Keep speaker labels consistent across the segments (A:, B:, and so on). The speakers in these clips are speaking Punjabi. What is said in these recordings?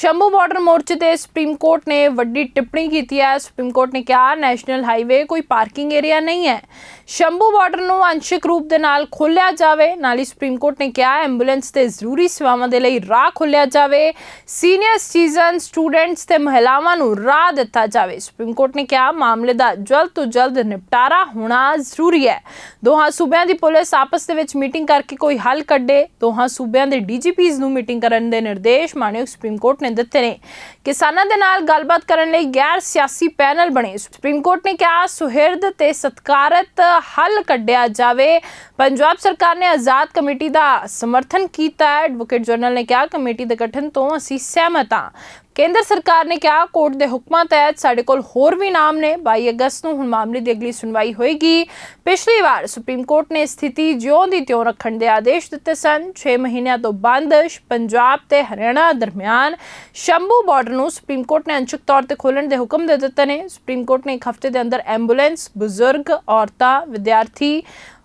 A: ਸ਼ੰਭੂ ਬਾਰਡਰ ਮੋਰਚੇ ਤੇ ਸੁਪਰੀਮ ਕੋਰਟ ਨੇ ਵੱਡੀ ਟਿੱਪਣੀ ਕੀਤੀ ਹੈ ਸੁਪਰੀਮ ਕੋਰਟ ਨੇ ਕਿਹਾ ਨੈਸ਼ਨਲ ਹਾਈਵੇ ਕੋਈ ਪਾਰਕਿੰਗ ਏਰੀਆ ਨਹੀਂ ਹੈ ਸ਼ੰਭੂ ਬਾਰਡਰ ਨੂੰ ਅੰਸ਼ਿਕ ਰੂਪ ਦੇ ਨਾਲ ਖੋਲਿਆ ਜਾਵੇ ਨਾਲ ਹੀ ਸੁਪਰੀਮ ਕੋਰਟ ਨੇ ਕਿਹਾ ਐਂਬੂਲੈਂਸ ਤੇ ਜ਼ਰੂਰੀ ਸੇਵਾਵਾਂ ਦੇ ਲਈ ਰਾਹ ਖੋਲਿਆ ਜਾਵੇ ਸੀਨੀਅਰ ਸਿਟੀਜ਼ਨ ਸਟੂਡੈਂਟਸ ਤੇ ਮਹਿਲਾਵਾਂ ਨੂੰ ਰਾਹ ਦਿੱਤਾ ਜਾਵੇ ਸੁਪਰੀਮ ਕੋਰਟ ਨੇ ਕਿਹਾ ਮਾਮਲੇ ਦਾ ਜਲਦ ਤੋਂ ਜਲਦ ਨਿਪਟਾਰਾ ਹੋਣਾ ਜ਼ਰੂਰੀ ਹੈ ਦੋਹਾਂ ਸੂਬਿਆਂ ਦੀ ਪੁਲਿਸ ਆਪਸ ਦੇ ਵਿੱਚ ਮੀਟਿੰਗ ਕਰਕੇ ਕੋਈ ਹੱਲ ਕੱਢੇ ਦੋਹਾਂ ਸੂਬਿਆਂ ਦੇ ਡੀਜੀਪੀਜ਼ ਨੂੰ ਮੀਟਿੰਗ ਕਰਨ ਦੇ ਨਿਰਦੇਸ਼ ਮਾਨਯੋਗ ਸੁਪਰੀਮ ਕੋਰਟ ਨੇ ਨੇ ਦਿੱਤੇ ਨੇ ਕਿਸਾਨਾਂ ਦੇ ਨਾਲ ਗੱਲਬਾਤ ਕਰਨ ਲਈ ਗੈਰ ਸਿਆਸੀ ਪੈਨਲ ਬਣੇ ਸੁਪਰੀਮ ਕੋਰਟ ਨੇ ਕਿਹਾ ਸੁਹਿਰਦ ਤੇ ਸਤਕਾਰਤ ਹੱਲ ਕੱਢਿਆ ਜਾਵੇ ਪੰਜਾਬ ਸਰਕਾਰ ਨੇ ਆਜ਼ਾਦ ਕਮੇਟੀ ਦਾ ਸਮਰਥਨ ਕੀਤਾ ਐਡਵੋਕੇਟ ਜਨਰਲ ਨੇ ਕਿਹਾ ਕਮੇਟੀ ਦੇ ਗਠਨ ਤੋਂ ਅਸੀਂ ਸਹਿਮਤ ਹਾਂ ਕੇਂਦਰ ਸਰਕਾਰ ਨੇ ਕਿਹਾ ਕੋਰਟ ਦੇ ਹੁਕਮਾਂ ਤਹਿਤ ਸਾਡੇ ਕੋਲ ਹੋਰ ਵੀ ਨਾਮ ਨੇ 22 ਅਗਸਤ ਨੂੰ ਹੁਣ ਮਾਮਲੇ ਦੀ ਅਗਲੀ ਸੁਣਵਾਈ ਹੋਏਗੀ ਪਿਛਲੀ ਵਾਰ ਸੁਪਰੀਮ ਕੋਰਟ ਨੇ ਸਥਿਤੀ ਜਿਉਂ ਦੀ ਤਿਉਂ ਰੱਖਣ ਦੇ ਆਦੇਸ਼ ਦਿੱਤੇ ਸਨ 6 ਮਹੀਨਿਆਂ ਤੋਂ ਬੰਦ ਪੰਜਾਬ ਤੇ ਹਰਿਆਣਾ ਦਰਮਿਆਨ ਸ਼ੰਭੂ ਬਾਰਡਰ ਨੂੰ ਸੁਪਰੀਮ ਕੋਰਟ ਨੇ ਅੰਸ਼ਕ ਤੌਰ ਤੇ ਖੋਲਣ ਦੇ ਹੁਕਮ ਦੇ ਦਿੱਤੇ ਨੇ ਸੁਪਰੀਮ ਕੋਰਟ ਨੇ ਇੱਕ ਹਫ਼ਤੇ ਦੇ ਅੰਦਰ ਐਂਬੂਲੈਂਸ ਬਜ਼ੁਰਗ ਔਰਤਾਂ ਵਿਦਿਆਰਥੀ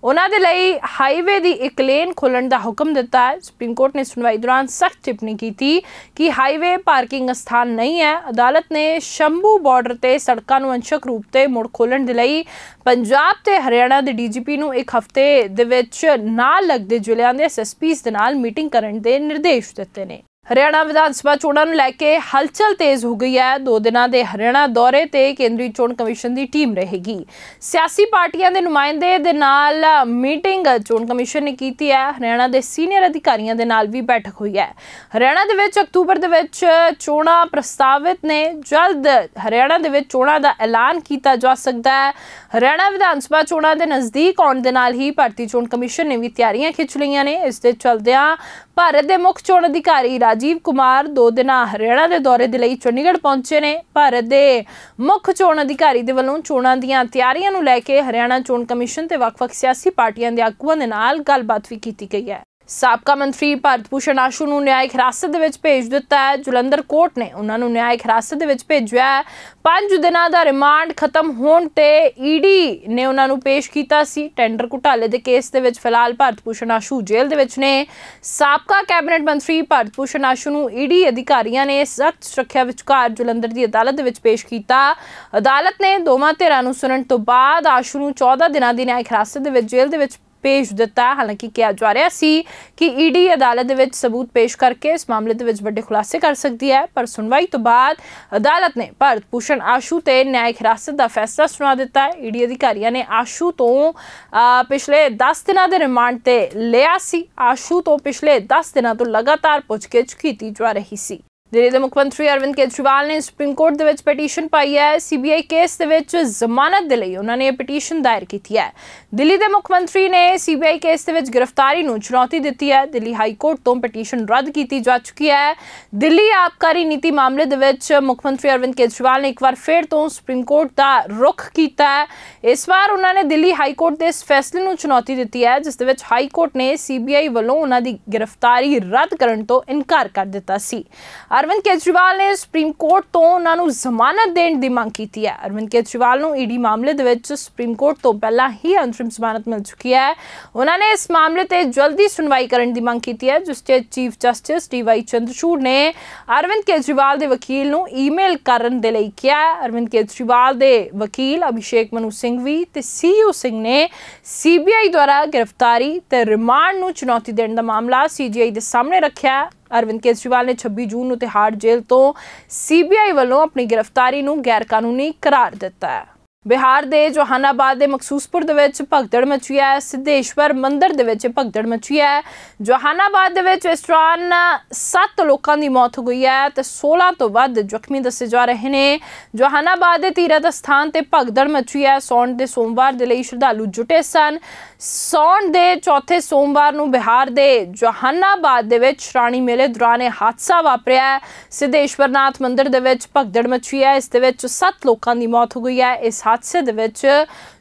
A: ਉਹਨਾਂ ਦੇ ਲਈ ਹਾਈਵੇ ਦੀ ਇੱਕ ਲੇਨ ਖੋਲਣ ਦਾ ਹੁਕਮ ਦਿੱਤਾ ਹੈ ਸੁਪਰੀਮ ਕੋਰਟ ਨੇ ਸੁਣਵਾਈ ਦੌਰਾਨ ਸਖਤ ਟਿੱਪਣੀ ਕੀਤੀ ਕਿ ਹਾਈਵੇ ਪਾਰਕਿੰਗ ਸਥਾਨ ਨਹੀਂ ਹੈ ਅਦਾਲਤ ਨੇ ਸ਼ੰਭੂ ਬਾਰਡਰ ਤੇ ਸੜਕਾਂ ਨੂੰ ਅੰਸ਼ਕ ਰੂਪ ਤੇ ਮੁੜ ਖੋਲਣ ਦੇ ਲਈ ਪੰਜਾਬ ਤੇ ਹਰਿਆਣਾ ਦੇ ਡੀਜੀਪੀ ਨੂੰ ਇੱਕ ਹਫ਼ਤੇ ਦੇ ਵਿੱਚ ਨਾਲ ਲੱਗਦੇ ਜ਼ਿਲ੍ਹਿਆਂ ਦੇ ਐਸਐਸਪੀਸ ਦੇ ਨਾਲ ਮੀਟਿੰਗ ਕਰਨ ਦੇ ਨਿਰਦੇਸ਼ ਦਿੱਤੇ ਨੇ ਹਰਿਆਣਾ ਵਿਧਾਨ ਸਭਾ ਚੋਣਾਂ ਨੂੰ ਲੈ ਕੇ ਹਲਚਲ ਤੇਜ਼ ਹੋ ਗਈ ਹੈ ਦੋ ਦਿਨਾਂ ਦੇ ਹਰਿਆਣਾ ਦੌਰੇ ਤੇ ਕੇਂਦਰੀ ਚੋਣ ਕਮਿਸ਼ਨ ਦੀ ਟੀਮ ਰਹੇਗੀ ਸਿਆਸੀ ਪਾਰਟੀਆਂ ਦੇ ਨੁਮਾਇੰਦੇ ਦੇ ਨਾਲ ਮੀਟਿੰਗ ਚੋਣ ਕਮਿਸ਼ਨ ਨੇ ਕੀਤੀ ਹੈ ਹਰਿਆਣਾ ਦੇ ਸੀਨੀਅਰ ਅਧਿਕਾਰੀਆਂ ਦੇ ਨਾਲ ਵੀ ਬੈਠਕ ਹੋਈ ਹੈ ਹਰਿਆਣਾ ਦੇ ਵਿੱਚ ਅਕਤੂਬਰ ਦੇ ਵਿੱਚ ਚੋਣਾ ਪ੍ਰਸਤਾਵਿਤ ਨੇ ਜਲਦ ਹਰਿਆਣਾ ਦੇ ਵਿੱਚ ਚੋਣਾਂ ਦਾ ਐਲਾਨ ਕੀਤਾ ਜਾ ਸਕਦਾ ਹੈ ਹਰਿਆਣਾ ਵਿਧਾਨ ਸਭਾ ਚੋਣਾਂ ਦੇ ਨਜ਼ਦੀਕ ਆਉਣ ਦੇ ਨਾਲ ਹੀ ਭਾਰਤੀ ਚੋਣ ਕਮਿਸ਼ਨ ਨੇ ਵੀ ਤਿਆਰੀਆਂ ਖਿੱਚ ਲਈਆਂ ਨੇ ਇਸ ਦੇ ਚਲਦਿਆਂ ਭਾਰਤ ਦੇ ਮੁੱਖ ਚੋਣ ਅਧਿਕਾਰੀ ਰਾਜੀਵ ਕੁਮਾਰ ਦੋ ਦਿਨਾ ਹਰਿਆਣਾ ਦੇ ਦੌਰੇ ਦੇ ਲਈ ਚੰਡੀਗੜ੍ਹ ਪਹੁੰਚੇ ਨੇ ਭਾਰਤ ਦੇ ਮੁੱਖ ਚੋਣ ਅਧਿਕਾਰੀ ਦੇ ਵੱਲੋਂ ਚੋਣਾਂ ਦੀਆਂ ਤਿਆਰੀਆਂ ਨੂੰ ਲੈ ਕੇ ਹਰਿਆਣਾ ਚੋਣ ਕਮਿਸ਼ਨ ਤੇ ਵੱਖ-ਵੱਖ ਸਿਆਸੀ ਪਾਰਟੀਆਂ ਦੇ ਆਗੂਆਂ ਦੇ ਨਾਲ ਗੱਲਬਾਤ ਵੀ ਕੀਤੀ ਗਈ ਹੈ ਸਾਬਕਾ ਮੰਤਰੀ ਭਰਤ ਭੂਸ਼ਣ ਆਸ਼ੂ ਨੂੰ ਨਿਆਇਕ ਹਿਰਾਸਤ ਦੇ ਵਿੱਚ ਭੇਜ ਦਿੱਤਾ ਹੈ ਜਲੰਧਰ ਕੋਰਟ ਨੇ ਉਹਨਾਂ ਨੂੰ ਨਿਆਇਕ ਹਿਰਾਸਤ ਦੇ ਵਿੱਚ ਭੇਜਿਆ ਹੈ 5 ਦਿਨਾਂ ਦਾ ਰਿਮਾਂਡ ਖਤਮ ਹੋਣ ਤੇ ਈਡੀ ਨੇ ਉਹਨਾਂ ਨੂੰ ਪੇਸ਼ ਕੀਤਾ ਸੀ ਟੈਂਡਰ ਘੁਟਾਲੇ ਦੇ ਕੇਸ ਦੇ ਵਿੱਚ ਫਿਲਹਾਲ ਭਰਤ ਭੂਸ਼ਣ ਆਸ਼ੂ ਜੇਲ੍ਹ ਦੇ ਵਿੱਚ ਨੇ ਸਾਬਕਾ ਕੈਬਨਿਟ ਮੰਤਰੀ ਭਰਤ ਭੂਸ਼ਣ ਆਸ਼ੂ ਨੂੰ ਈਡੀ ਅਧਿਕਾਰੀਆਂ ਨੇ ਸਖਤ ਸੁਰੱਖਿਆ ਵਿਚਕਾਰ ਜਲੰਧਰ ਦੀ ਅਦਾਲਤ ਦੇ ਵਿੱਚ ਪੇਸ਼ ਕੀਤਾ ਅਦਾਲਤ ਨੇ ਦੋਵਾਂ ਧਿਰਾਂ ਨੂੰ ਸੁਣਨ ਤੋਂ ਬਾਅਦ ਆਸ਼ੂ ਨੂੰ 14 ਦਿਨਾਂ ਦੀ ਨਿਆਇਕ ਹਿਰਾਸਤ ਦੇ ਵਿੱਚ ਜੇਲ੍ਹ ਦੇ ਵਿੱਚ भेज दिता हालांकि किया जा रहा है कि ईडी अदालत सबूत पेश करके इस मामले वे खुलासे कर सकती है पर सुनवाई तो बाद अदालत ने भारत भूषण आशू से न्यायिक हिरासत का फैसला सुना दिता है ईडी अधिकारियों ने आशू तो पिछले दस दिन के रिमांड से लिया आशू तो पिछले दस दिन तो लगातार पूछगिछ की जा रही थी ਦਿੱਲੀ ਦੇ ਮੁੱਖ ਮੰਤਰੀ ਅਰਵਿੰਦ ਕੇਜਰੀਵਾਲ ਨੇ ਸੁਪਰੀਮ ਕੋਰਟ ਦੇ ਵਿੱਚ ਪਟੀਸ਼ਨ ਪਾਈ ਹੈ ਸੀਬੀਆਈ ਕੇਸ ਦੇ ਵਿੱਚ ਜ਼ਮਾਨਤ ਦੇ ਲਈ ਉਹਨਾਂ ਨੇ ਇਹ ਪਟੀਸ਼ਨ ਦਾਇਰ ਕੀਤੀ ਹੈ ਦਿੱਲੀ ਦੇ ਮੁੱਖ ਮੰਤਰੀ ਨੇ ਸੀਬੀਆਈ ਕੇਸ ਦੇ ਵਿੱਚ ਗ੍ਰਿਫਤਾਰੀ ਨੂੰ ਚੁਣੌਤੀ ਦਿੱਤੀ ਹੈ ਦਿੱਲੀ ਹਾਈ ਕੋਰਟ ਤੋਂ ਪਟੀਸ਼ਨ ਰੱਦ ਕੀਤੀ ਜਾ ਚੁੱਕੀ ਹੈ ਦਿੱਲੀ ਆਪਕਾਰੀ ਨੀਤੀ ਮਾਮਲੇ ਦੇ ਵਿੱਚ ਮੁੱਖ ਮੰਤਰੀ ਅਰਵਿੰਦ ਕੇਜਰੀਵਾਲ ਨੇ ਇੱਕ ਵਾਰ ਫਿਰ ਤੋਂ ਸੁਪਰੀਮ ਕੋਰਟ ਦਾ ਰੁਖ ਕੀਤਾ ਹੈ ਇਸ ਵਾਰ ਉਹਨਾਂ ਨੇ ਦਿੱਲੀ ਹਾਈ ਕੋਰਟ ਦੇ ਇਸ ਫੈਸਲੇ ਨੂੰ ਚੁਣੌਤੀ ਦਿੱਤੀ ਹੈ ਜਿਸ ਦੇ ਵਿੱਚ ਹਾਈ ਕੋਰਟ ਨੇ ਸੀਬੀਆਈ ਵੱਲੋਂ ਉਹਨਾਂ ਦੀ ਗ੍ਰਿਫਤਾਰੀ ਰੱਦ ਕਰਨ ਤੋਂ ਇਨਕਾਰ ਕਰ ਦਿੱਤਾ ਸੀ ਅਰਵਿੰਦ ਕੇਜਰੀਵਾਲ ਨੇ ਸੁਪਰੀਮ ਕੋਰਟ ਤੋਂ ਉਹਨਾਂ ਨੂੰ ਜ਼ਮਾਨਤ ਦੇਣ ਦੀ ਮੰਗ ਕੀਤੀ ਹੈ ਅਰਵਿੰਦ ਕੇਜਰੀਵਾਲ ਨੂੰ ਈਡੀ ਮਾਮਲੇ ਦੇ ਵਿੱਚ ਸੁਪਰੀਮ ਕੋਰਟ ਤੋਂ ਪਹਿਲਾਂ ਹੀ ਅੰਤਰਿਮ ਜ਼ਮਾਨਤ ਮਿਲ ਚੁੱਕੀ ਹੈ ਉਹਨਾਂ ਨੇ ਇਸ ਮਾਮਲੇ ਤੇ ਜਲਦੀ ਸੁਣਵਾਈ ਕਰਨ ਦੀ ਮੰਗ ਕੀਤੀ ਹੈ ਜਿਸ ਤੇ chief justice D Y Chandrachud ਨੇ ਅਰਵਿੰਦ ਕੇਜਰੀਵਾਲ ਦੇ ਵਕੀਲ ਨੂੰ ਈਮੇਲ ਕਰਨ ਦੇ ਲਈ ਕਿਹਾ ਅਰਵਿੰਦ ਕੇਜਰੀਵਾਲ ਦੇ ਵਕੀਲ ਅਭਿਸ਼ੇਕ ਮਨੂ ਸਿੰਘ ਵੀ ਤੇ ਸੀਯੂ ਸਿੰਘ ਨੇ ਸੀਬੀਆਈ ਦੁਆਰਾ ਗ੍ਰਿਫਤਾਰੀ ਤੇ ਰਿਮਾਂਡ ਨੂੰ ਚੁਣੌਤੀ ਦੇਣ ਦਾ ਮਾਮਲਾ ਸੀਜੀਆਈ ਦੇ ਸਾਹਮਣੇ ਰੱਖਿਆ ਹੈ ਅਰਵਿੰਦ ਕੇਜਰੀਵਾਲ ਨੇ 26 ਜੂਨ ਨੂੰ ਤਿਹਾੜ ਜੇਲ੍ਹ ਤੋਂ ਸੀਬੀਆਈ ਵੱਲੋਂ ਆਪਣੀ ਗ੍ਰਿਫਤਾਰੀ ਨੂੰ ਗੈਰ ਕਾਨੂੰਨੀ ਕਰਾਰ ਦਿੱਤਾ ਹੈ ਬਿਹਾਰ ਦੇ ਜੋਹਾਨਾਬਾਦ ਦੇ ਮਕਸੂਸਪੁਰ ਦੇ ਵਿੱਚ ਭਗਦੜ ਮਚੀ ਹੈ ਸਿੱਧੇਸ਼ਵਰ ਮੰਦਿਰ ਦੇ ਵਿੱਚ ਭਗਦੜ ਮਚੀ ਹੈ ਜੋਹਾਨਾਬਾਦ ਦੇ ਵਿੱਚ ਇਸ ਤਰ੍ਹਾਂ 7 ਲੋਕਾਂ ਦੀ ਮੌਤ ਹੋ ਗਈ ਹੈ ਤੇ 16 ਤੋਂ ਵੱਧ ਜ਼ਖਮੀ ਦੱਸੇ ਜਾ ਰਹੇ ਨੇ ਜੋਹਾਨਾਬਾਦ ਦੇ ਤੀਰਤ ਸਥਾਨ ਤੇ ਭਗਦੜ ਮਚੀ ਹੈ ਸੌਣ ਦੇ ਸੋਮਵਾਰ ਦੇ ਲਈ ਸ਼ਰਧਾਲੂ ਜੁਟੇ ਸਨ ਸੌਣ ਦੇ ਚੌਥੇ ਸੋਮਵਾਰ ਨੂੰ ਬਿਹਾਰ ਦੇ ਜੋਹਾਨਾਬਾਦ ਦੇ ਵਿੱਚ ਰਾਣੀ ਮੇਲੇ ਦੌਰਾਨ ਹਾਦਸਾ ਵਾਪਰਿਆ ਸਿੱਧੇਸ਼ਵਰਨਾਥ ਮੰਦਿਰ ਦੇ ਵਿੱਚ ਭਗਦੜ ਮਚੀ ਹੈ ਇਸ ਦੇ ਵਿੱਚ 7 ਲੋਕਾਂ ਦੀ ਮੌਤ ਹੋ ਗਈ ਹੈ ਇਸ ਹਾਦਸੇ ਦੇ ਵਿੱਚ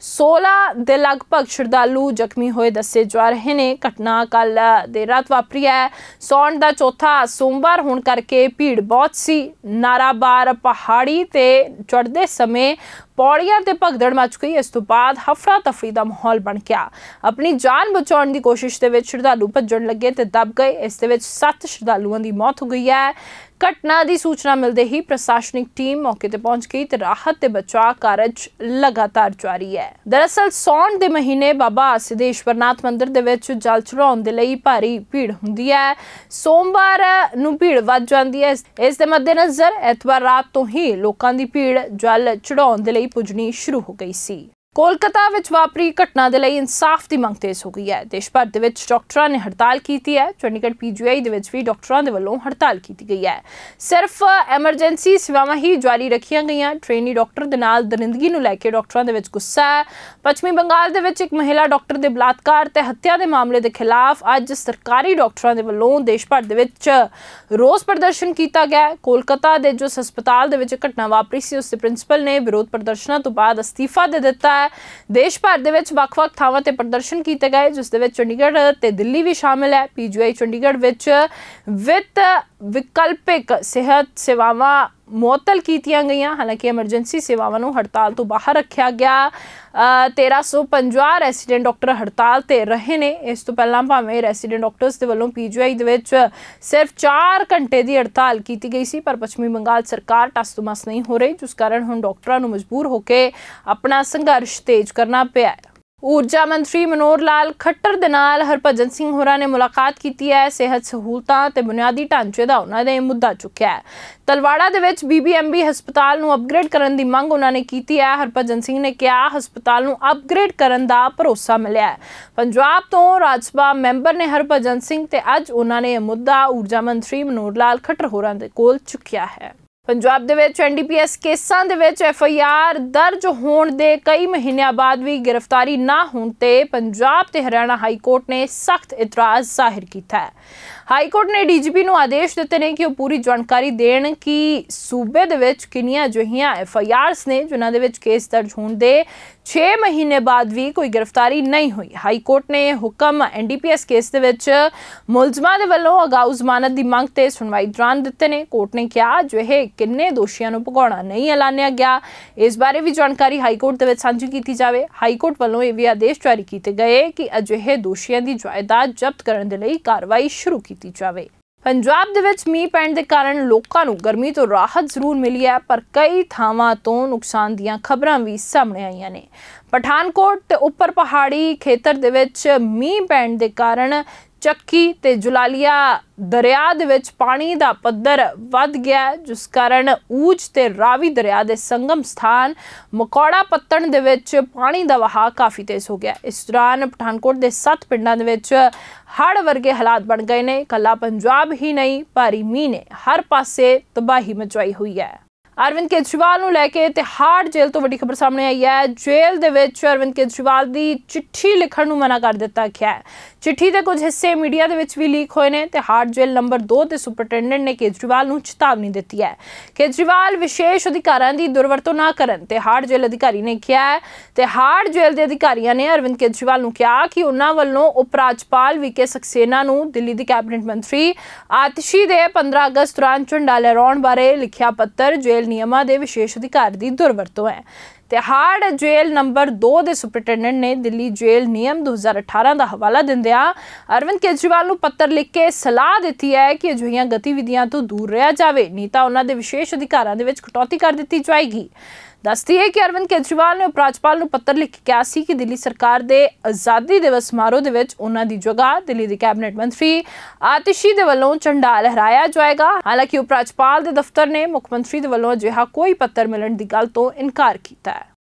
A: 16 ਦੇ ਲਗਭਗ ਸ਼ਰਧਾਲੂ ਜ਼ਖਮੀ ਹੋਏ ਦੱਸੇ ਜਾ ਰਹੇ ਨੇ ਘਟਨਾ ਕੱਲ ਦੇ ਰਾਤ ਵਾਪਰੀ ਹੈ ਸੌਣ ਦਾ ਚੌਥਾ ਸੋਮਵਾਰ ਹੋਣ ਕਰਕੇ ਭੀੜ ਬਹੁਤ ਸੀ ਨਾਰਾਬਾਰ ਪਹਾੜੀ ਤੇ ਚੜਦੇ ਸਮੇਂ ਪੌੜੀਆਂ ਤੇ ਭਗਦੜ ਮਚ ਗਈ ਇਸ ਤੋਂ ਬਾਅਦ ਹਫੜਾ ਤਫੜੀ ਦਾ ਮਾਹੌਲ ਬਣ ਗਿਆ ਆਪਣੀ ਜਾਨ ਬਚਾਉਣ ਦੀ ਕੋਸ਼ਿਸ਼ ਦੇ ਵਿੱਚ ਸ਼ਰਧਾਲੂ ਭੱਜਣ ਲੱਗੇ ਤੇ ਦਬ ਗਏ ਇਸ ਦੇ ਵਿੱਚ 7 ਸ਼ਰਧਾਲੂਆਂ ਦੀ ਮੌਤ ਹੋ ਗਈ ਹੈ ਘਟਨਾ ਦੀ ਸੂਚਨਾ ਮਿਲਦੇ ਹੀ ਪ੍ਰਸ਼ਾਸਨਿਕ ਟੀਮ ਮੌਕੇ ਤੇ ਪਹੁੰਚ ਗਈ ਤੇ ਰਾਹਤ ਤੇ ਬਚਾਅ ਕਾਰਜ ਲਗਾਤਾਰ ਜਾਰੀ ਹੈ ਦਰਅਸਲ ਸੌਣ ਦੇ ਮਹੀਨੇ ਬਾਬਾ ਅਸਿਦੇਸ਼ਵਰਨਾਥ ਮੰਦਿਰ ਦੇ ਵਿੱਚ ਜਲ ਚੜਾਉਣ ਦੇ ਲਈ ਭਾਰੀ ਭੀੜ ਹੁੰਦੀ ਹੈ ਸੋਮਵਾਰ ਨੂੰ ਭੀੜ ਵੱਧ ਜਾਂਦੀ ਹੈ ਇਸ ਦੇ ਮੱਦੇਨਜ਼ਰ ਐਤਵਾਰ ਰਾਤ ਤੋਂ ਹੀ ਲੋਕਾਂ ਦੀ ਭੀੜ ਜਲ ਚੜਾਉਣ ਦੇ ਲਈ ਪੁੱਜਣੀ ਸ਼ੁਰੂ ਹੋ ਗਈ ਸੀ ਕੋਲਕਾਤਾ ਵਿੱਚ ਵਾਪਰੀ ਘਟਨਾ ਦੇ ਲਈ ਇਨਸਾਫ ਦੀ ਮੰਗ ਤੇਜ਼ ਹੋ ਗਈ ਹੈ ਦੇਸ਼ ਭਰ ਦੇ ਵਿੱਚ ਡਾਕਟਰਾਂ ਨੇ ਹੜਤਾਲ ਕੀਤੀ ਹੈ ਚੰਡੀਗੜ੍ਹ ਪੀਜੀਆਈ ਦੇ ਵਿੱਚ ਵੀ ਡਾਕਟਰਾਂ ਦੇ ਵੱਲੋਂ ਹੜਤਾਲ ਕੀਤੀ ਗਈ ਹੈ ਸਿਰਫ ਐਮਰਜੈਂਸੀ ਸੇਵਾਵਾਂ ਹੀ ਜਾਰੀ ਰੱਖੀਆਂ ਗਈਆਂ ਟ੍ਰੇਨੀ ਡਾਕਟਰ ਦੇ ਨਾਲ ਦਰਿੰਦਗੀ ਨੂੰ ਲੈ ਕੇ ਡਾਕਟਰਾਂ ਦੇ ਵਿੱਚ ਗੁੱਸਾ ਹੈ ਪੱਛਮੀ ਬੰਗਾਲ ਦੇ ਵਿੱਚ ਇੱਕ ਮਹਿਲਾ ਡਾਕਟਰ ਦੇ ਬਲਾਤਕਾਰ ਤੇ ਹੱਤਿਆ ਦੇ ਮਾਮਲੇ ਦੇ ਖਿਲਾਫ ਅੱਜ ਸਰਕਾਰੀ ਡਾਕਟਰਾਂ ਦੇ ਵੱਲੋਂ ਦੇਸ਼ ਭਰ ਦੇ ਵਿੱਚ ਰੋਸ ਪ੍ਰਦਰਸ਼ਨ ਕੀਤਾ ਗਿਆ ਕੋਲਕਾਤਾ ਦੇ ਜੋ ਹਸਪਤਾਲ ਦੇ ਵਿੱਚ ਘਟਨਾ ਵਾਪਰੀ ਸੀ ਉਸ ਦੇ ਪ੍ਰਿੰਸੀਪਲ ਨੇ ਵਿਰੋਧ ਪ੍ਰਦਰਸ਼ਨਾਂ ਤੋਂ ਬਾਅਦ ਅਸਤੀਫਾ ਦੇ ਦਿੱਤਾ ਹੈ ਦੇਸ਼ ਭਰ ਦੇ ਵਿੱਚ ਵੱਖ-ਵੱਖ ਥਾਵਾਂ ਤੇ ਪ੍ਰਦਰਸ਼ਨ ਕੀਤੇ ਗਏ ਜਿਸ ਦੇ ਵਿੱਚ ਚੰਡੀਗੜ੍ਹ ਤੇ ਦਿੱਲੀ ਵੀ ਸ਼ਾਮਿਲ ਹੈ ਪੀਜੀਆਈ ਚੰਡੀਗੜ੍ਹ ਵਿੱਚ ਵਿਤ ਵਿਕਲਪਿਕ ਸਿਹਤ ਸੇਵਾਵਾਂ ਮੁਅਤਲ ਕੀਤੀਆਂ ਗਈਆਂ ਹਾਲਾਂਕਿ ਐਮਰਜੈਂਸੀ ਸੇਵਾਵਾਂ ਨੂੰ ਹੜਤਾਲ ਤੋਂ ਬਾਹਰ ਰੱਖਿਆ ਗਿਆ 1350 ਰੈਸੀਡੈਂਟ ਡਾਕਟਰ ਹੜਤਾਲ ਤੇ ਰਹੇ ਨੇ ਇਸ ਤੋਂ ਪਹਿਲਾਂ ਭਾਵੇਂ ਰੈਸੀਡੈਂਟ ਡਾਕਟਰਸ ਦੇ ਵੱਲੋਂ ਪੀਜੀਆਈ ਦੇ ਵਿੱਚ ਸਿਰਫ 4 ਘੰਟੇ ਦੀ ਹੜਤਾਲ ਕੀਤੀ ਗਈ ਸੀ ਪਰ ਪੱਛਮੀ ਬੰਗਾਲ ਸਰਕਾਰ ਟਸਤਮਸ ਨਹੀਂ ਹੋ ਰਹੀ ਜਿਸ ਕਾਰਨ ਹੁਣ ਡਾਕਟਰਾਂ ਨੂੰ ਮਜਬੂਰ ਹੋ ਕੇ ਆਪਣਾ ਸੰਘਰਸ਼ ਤੇਜ਼ ਕਰਨਾ ਪਿਆ ਊਰਜਾ ਮੰਤਰੀ ਮਨੋਰ ਲਾਲ ਖੱਟਰ ਦੇ ਨਾਲ ਹਰਪਜਨ ਸਿੰਘ ਹੋਰਾਂ ਨੇ ਮੁਲਾਕਾਤ ਕੀਤੀ ਹੈ ਸਿਹਤ ਸਹੂਲਤਾਂ ਤੇ ਬੁਨਿਆਦੀ ਢਾਂਚੇ ਦਾ ਉਹਨਾਂ ਨੇ ਮੁੱਦਾ ਚੁੱਕਿਆ ਹੈ ਤਲਵਾੜਾ ਦੇ ਵਿੱਚ ਬੀਬੀਐਮਬੀ ਹਸਪਤਾਲ ਨੂੰ ਅਪਗ੍ਰੇਡ ਕਰਨ ਦੀ ਮੰਗ ਉਹਨਾਂ ਨੇ ਕੀਤੀ ਹੈ ਹਰਪਜਨ ਸਿੰਘ ਨੇ ਕਿਹਾ ਹਸਪਤਾਲ ਨੂੰ ਅਪਗ੍ਰੇਡ ਕਰਨ ਦਾ ਭਰੋਸਾ ਮਿਲਿਆ ਹੈ ਪੰਜਾਬ ਤੋਂ ਰਾਜ ਸਭਾ ਮੈਂਬਰ ਨੇ ਹਰਪਜਨ ਸਿੰਘ ਤੇ ਅੱਜ ਉਹਨਾਂ ਨੇ ਇਹ ਮੁੱਦਾ ਊਰਜਾ ਮੰਤਰੀ ਮਨੋਰ ਲਾਲ ਖੱਟਰ ਹੋਰਾਂ ਦੇ ਕੋਲ ਚੁੱਕਿਆ ਹੈ ਪੰਜਾਬ ਦੇ ਵਿੱਚ ਐਨਡੀਪੀਐਸ ਕੇਸਾਂ ਦੇ ਵਿੱਚ ਐਫਆਈਆਰ ਦਰਜ ਹੋਣ ਦੇ ਕਈ ਮਹੀਨਿਆਂ ਬਾਅਦ ਵੀ ਗ੍ਰਿਫਤਾਰੀ ਨਾ ਹੋਣ ਤੇ ਪੰਜਾਬ ਤੇ ਹਰਿਆਣਾ ਹਾਈ ਕੋਰਟ ਨੇ ਸਖਤ ਇਤਰਾਜ਼ ਜ਼ਾਹਿਰ ਕੀਤਾ ਹੈ ਹਾਈ ਕੋਰਟ ਨੇ ਡੀਜੀਪੀ ਨੂੰ ਆਦੇਸ਼ ਦਿੱਤੇ ਨੇ ਕਿ ਉਹ ਪੂਰੀ ਜਾਣਕਾਰੀ ਦੇਣ ਕਿ ਸੂਬੇ ਦੇ ਵਿੱਚ ਕਿੰਨੀਆਂ ਅਜਿਹੀਆਂ ਐਫਆਈਆਰਸ ਨੇ ਜਿਨ੍ਹਾਂ ਦੇ ਵਿੱਚ ਕੇਸ ਦਰਜ ਹੋਣ ਦੇ 6 ਮਹੀਨੇ ਬਾਅਦ ਵੀ ਕੋਈ ਗ੍ਰਿਫਤਾਰੀ ਨਹੀਂ ਹੋਈ ਹਾਈ ਕੋਰਟ ਨੇ ਹੁਕਮ ਐਨਡੀਪੀਐਸ ਕੇਸ ਦੇ ਵਿੱਚ ਮੁਲਜ਼ਮਾਂ ਦੇ ਵੱਲੋਂ ਅਗਾਊ ਜ਼ਮਾਨਤ ਦੀ ਮੰਗ ਤੇ ਸੁਣਵਾਈ ਦੌਰਾਨ ਦਿੱਤੇ ਨੇ ਕੋਰਟ ਨੇ ਕਿਹਾ ਜੋ ਇਹ ਕਿੰਨੇ ਦੋਸ਼ੀਆਂ ਨੂੰ ਭਗਾਉਣਾ ਨਹੀਂ ਐਲਾਨਿਆ ਗਿਆ ਇਸ ਬਾਰੇ ਵੀ ਜਾਣਕਾਰੀ ਹਾਈ ਕੋਰਟ ਦੇ ਵਿੱਚ ਸਾਂਝੀ ਕੀਤੀ ਜਾਵੇ ਹਾਈ ਕੋਰਟ ਵੱਲੋਂ ਇਹ ਵੀ ਆਦੇਸ਼ ਜਾਰੀ ਕੀਤੇ ਗਏ ਕਿ ਅਜਿਹੇ ਦੋਸ਼ੀਆਂ ਦੀ ਜਾਇਦਾਦ ਜ਼ਬਤ ਕਰਨ ਦੇ ਲਈ ਕਾਰਵਾਈ ਸ਼ੁਰੂ ਕੀਤੀ ਜਾਵੇ ਪੰਜਾਬ ਦੇ ਵਿੱਚ ਮੀਂਹ ਪੈਣ ਦੇ ਕਾਰਨ ਲੋਕਾਂ ਨੂੰ ਗਰਮੀ ਤੋਂ ਰਾਹਤ ਜ਼ਰੂਰ ਮਿਲੀ ਹੈ ਪਰ ਕਈ ਥਾਵਾਂ ਤੋਂ ਨੁਕਸਾਨ ਦੀਆਂ ਖਬਰਾਂ ਵੀ ਸਾਹਮਣੇ ਆਈਆਂ ਨੇ ਪਠਾਨਕੋਟ ਤੇ ਉੱਪਰ ਪਹਾੜੀ ਖੇਤਰ ਦੇ ਵਿੱਚ ਮੀਂਹ ਪੈਣ ਦੇ ਕਾਰਨ ਚੱਕੀ ਤੇ ਜੁਲਾਲੀਆ ਦਰਿਆ ਦੇ ਵਿੱਚ ਪਾਣੀ ਦਾ ਪੱਧਰ ਵੱਧ ਗਿਆ ਜਿਸ ਕਾਰਨ ਊਜ ਤੇ ਰਾਵੀ ਦਰਿਆ ਦੇ ਸੰਗਮ ਸਥਾਨ ਮਕੌੜਾ ਪੱਤਣ ਦੇ ਵਿੱਚ ਪਾਣੀ ਦਾ ਵਹਾਅ ਕਾਫੀ ਤੇਜ਼ ਹੋ ਗਿਆ ਇਸ ਦੌਰਾਨ ਪਠਾਨਕੋਟ ਦੇ 7 ਪਿੰਡਾਂ ਦੇ ਵਿੱਚ ਹੜ ਵਰਗੇ ਹਾਲਾਤ ਬਣ ਗਏ ਨੇ ਕੱਲਾ ਪੰਜਾਬ ਹੀ ਨਹੀਂ ਭਾਰੀ ਮੀਂਹ ਨੇ ਹਰ ਪਾਸੇ ਤਬਾਹੀ ਮਚਾਈ ਹੋਈ ਹੈ ਅਰਵਿੰਦ ਕੇਜਰੀਵਾਲ ਨੂੰ ਲੈ ਕੇ ਤਿਹਾੜ ਜੇਲ੍ਹ ਤੋਂ ਵੱਡੀ ਖਬਰ ਸਾਹਮਣੇ ਆਈ ਹੈ ਜੇਲ੍ਹ ਦੇ ਵਿੱਚ ਅਰਵਿੰਦ ਕੇਜਰੀਵਾਲ ਦੀ ਚਿੱਠੀ ਲਿਖਣ ਨੂੰ ਮਨਾ ਕਰ ਦਿੱਤਾ ਗਿਆ ਹੈ ਚਿੱਠੀ ਦੇ ਕੁਝ ਹਿੱਸੇ ਮੀਡੀਆ ਦੇ ਵਿੱਚ ਵੀ ਲੀਕ ਹੋਏ ਨੇ ਤਿਹਾੜ ਜੇਲ੍ਹ ਨੰਬਰ 2 ਦੇ ਸੁਪਰਟੈਂਡੈਂਟ ਨੇ ਕੇਜਰੀਵਾਲ ਨੂੰ ਚੇਤਾਵਨੀ ਦਿੱਤੀ ਹੈ ਕੇਜਰੀਵਾਲ ਵਿਸ਼ੇਸ਼ ਅਧਿਕਾਰਾਂ ਦੀ ਦੁਰਵਰਤੋਂ ਨਾ ਕਰਨ ਤਿਹਾੜ ਜੇਲ੍ਹ ਅਧਿਕਾਰੀ ਨੇ ਕਿਹਾ ਹੈ ਤਿਹਾੜ ਜੇਲ੍ਹ ਦੇ ਅਧਿਕਾਰੀਆਂ ਨੇ ਅਰਵਿੰਦ ਕੇਜਰੀਵਾਲ ਨੂੰ ਕਿਹਾ ਕਿ ਉਹਨਾਂ ਵੱਲੋਂ ਉਪ ਰਾਜਪਾਲ ਵੀਕੇ ਸਕਸੇਨਾ ਨੂੰ ਦਿੱਲੀ ਦੀ ਕੈਬਨਿਟ ਮੰਤਰੀ ਆਤਸ਼ੀ ਦੇ 15 ਅਗਸਤ ਦੌਰਾਨ ਝੰਡਾ ਲਹਿਰਾਉਣ ਬਾਰੇ ਲਿਖਿਆ ਪੱਤਰ ਜੇ ਜੇਲ੍ਹ ਨਿਯਮਾਂ ਦੇ ਵਿਸ਼ੇਸ਼ ਅਧਿਕਾਰ ਦੀ ਦੁਰਵਰਤੋਂ ਹੈ ਤੇ ਹਾਰਡ ਜੇਲ੍ਹ ਨੰਬਰ 2 ਦੇ ਸੁਪਰਟੈਂਡੈਂਟ ਨੇ ਦਿੱਲੀ ਜੇਲ੍ਹ ਨਿਯਮ 2018 ਦਾ ਹਵਾਲਾ ਦਿੰਦਿਆਂ ਅਰਵਿੰਦ ਕੇਜਰੀਵਾਲ ਨੂੰ ਪੱਤਰ ਲਿਖ ਕੇ ਸਲਾਹ ਦਿੱਤੀ ਹੈ ਕਿ ਅਜਿਹੀਆਂ ਗਤੀਵਿਧੀਆਂ ਤੋਂ ਦੂਰ ਰਿਹਾ ਜਾਵੇ ਨਹੀਂ ਤਾਂ ਉਹਨਾਂ ਦੇ ਵਿਸ਼ੇਸ਼ ਅਧਿਕਾਰਾਂ ਦੇ ਵਿੱਚ ਕਟੌਤੀ ਕਰ ਦਿੱਤੀ ਜਾਏਗੀ ਦੱਸਦੀ ਹੈ ਕਿ ਅਰਵਿੰਦ ਕੇਜਰੀਵਾਲ ਨੇ ਉਪ ਰਾਜਪਾਲ ਨੂੰ ਪੱਤਰ ਲਿਖ ਕੇ ਕਿਹਾ ਸੀ ਕਿ ਦਿੱਲੀ ਸਰਕਾਰ ਦੇ ਆਜ਼ਾਦੀ ਦਿਵਸ ਸਮਾਰੋਹ ਦੇ ਵਿੱਚ ਉਹਨਾਂ ਦੀ ਜਗ੍ਹਾ ਦਿੱਲੀ ਦੇ ਕੈਬਨਿਟ ਮੰਤਰੀ ਆਤਿਸ਼ੀ ਦੇ ਵੱਲੋਂ ਝੰਡਾ ਲਹਿਰਾਇਆ ਜਾਏਗਾ ਹਾਲਾਂਕਿ ਉਪ ਰਾਜਪਾਲ ਦੇ ਦਫ਼ਤਰ ਨੇ ਮੁੱਖ ਮੰਤਰੀ ਦੇ ਵੱਲੋਂ ਅਜਿਹਾ ਕੋਈ ਪੱਤਰ ਮਿਲਣ ਦੀ ਗੱਲ ਤੋਂ ਇਨਕਾਰ ਕੀਤਾ ਹੈ